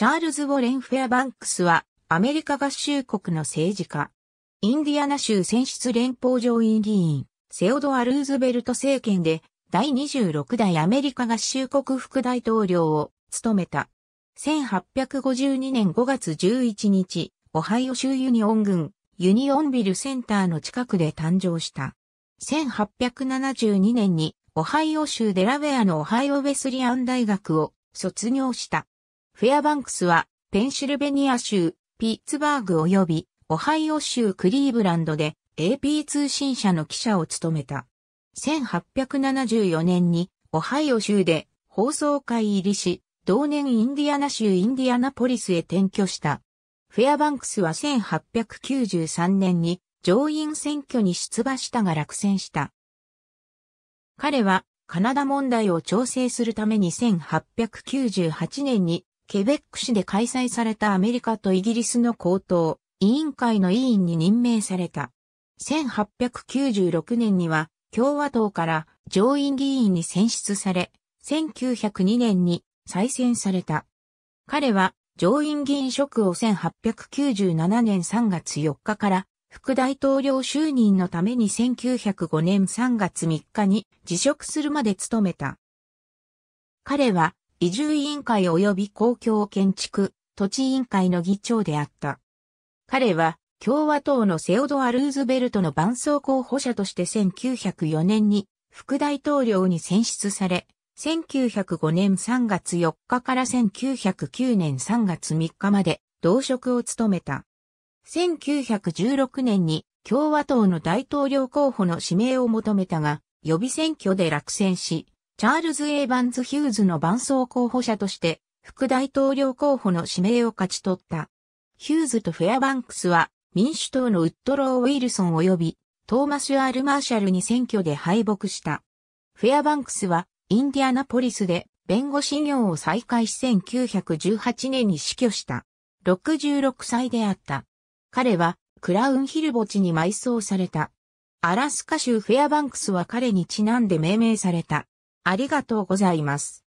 チャールズ・ウォレン・フェアバンクスは、アメリカ合衆国の政治家。インディアナ州選出連邦上院議員、セオドア・ルーズベルト政権で、第26代アメリカ合衆国副大統領を務めた。1852年5月11日、オハイオ州ユニオン郡、ユニオンビルセンターの近くで誕生した。1872年に、オハイオ州デラウェアのオハイオウェスリアン大学を卒業した。フェアバンクスは、ペンシルベニア州、ピッツバーグ及び、オハイオ州クリーブランドで、AP 通信社の記者を務めた。1874年に、オハイオ州で、放送会入りし、同年インディアナ州インディアナポリスへ転居した。フェアバンクスは1893年に上院選挙に出馬したが落選した。彼はカナダ問題を調整するために1898年にケベック市で開催されたアメリカとイギリスの高等委員会の委員に任命された。1896年には共和党から上院議員に選出され、1902年に再選された。彼は上院議員職を1897年3月4日から副大統領就任のために1905年3月3日に辞職するまで務めた。彼は移住委員会及び公共建築土地委員会の議長であった。彼は共和党のセオドア・ルーズベルトの伴走候補者として1904年に副大統領に選出され、1905年3月4日から1909年3月3日まで同職を務めた。1916年に共和党の大統領候補の指名を求めたが、予備選挙で落選し、チャールズ・エイバンズ・ヒューズの伴走候補者として、副大統領候補の指名を勝ち取った。ヒューズとフェアバンクスは、民主党のウッドロー・ウィルソン及び、トーマス・アール・マーシャルに選挙で敗北した。フェアバンクスは、インディアナポリスで、弁護士業を再開し1918年に死去した。66歳であった。彼は、クラウンヒル墓地に埋葬された。アラスカ州フェアバンクスは彼にちなんで命名された。ありがとうございます。